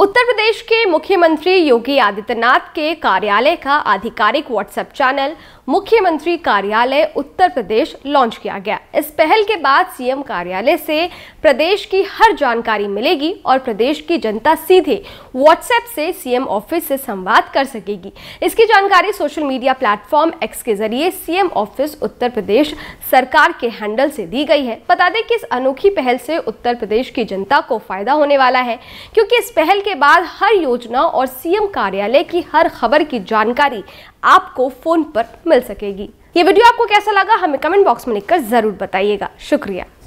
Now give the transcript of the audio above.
उत्तर प्रदेश के मुख्यमंत्री योगी आदित्यनाथ के कार्यालय का आधिकारिक व्हाट्सएप चैनल मुख्यमंत्री कार्यालय उत्तर प्रदेश लॉन्च किया गया इस पहल के बाद सीएम कार्यालय से प्रदेश की हर जानकारी मिलेगी और प्रदेश की जनता सीधे व्हाट्सएप से सीएम ऑफिस से संवाद कर सकेगी इसकी जानकारी सोशल मीडिया प्लेटफॉर्म एक्स के जरिए सीएम ऑफिस उत्तर प्रदेश सरकार के हैंडल से दी गई है बता दें कि इस अनोखी पहल से उत्तर प्रदेश की जनता को फायदा होने वाला है क्योंकि इस पहल के बाद हर योजना और सीएम कार्यालय की हर खबर की जानकारी आपको फोन पर मिल सकेगी ये वीडियो आपको कैसा लगा हमें कमेंट बॉक्स में लिखकर जरूर बताइएगा शुक्रिया